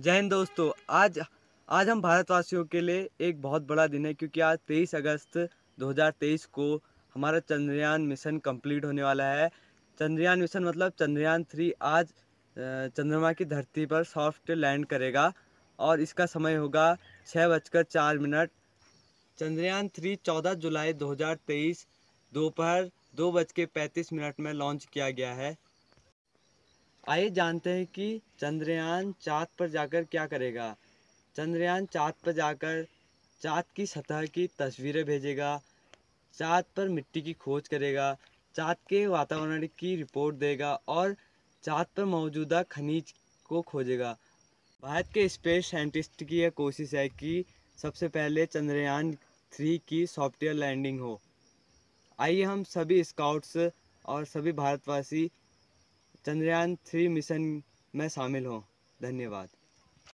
जय हिंद दोस्तों आज आज हम भारतवासियों के लिए एक बहुत बड़ा दिन है क्योंकि आज 23 अगस्त 2023 को हमारा चंद्रयान मिशन कंप्लीट होने वाला है चंद्रयान मिशन मतलब चंद्रयान थ्री आज चंद्रमा की धरती पर सॉफ्ट लैंड करेगा और इसका समय होगा छः बजकर चार मिनट चंद्रयान थ्री चौदह जुलाई 2023 दोपहर दो, दो बज के पैंतीस मिनट में लॉन्च किया गया है आइए जानते हैं कि चंद्रयान चाँद पर जाकर क्या करेगा चंद्रयान चाँद पर जाकर चाँद की सतह की तस्वीरें भेजेगा चाँद पर मिट्टी की खोज करेगा चाँद के वातावरण की रिपोर्ट देगा और चाँद पर मौजूदा खनिज को खोजेगा भारत के स्पेस साइंटिस्ट की यह कोशिश है कि सबसे पहले चंद्रयान थ्री की सॉफ्टवेयर लैंडिंग हो आइए हम सभी स्काउट्स और सभी भारतवासी चंद्रयान थ्री मिशन में शामिल हों धन्यवाद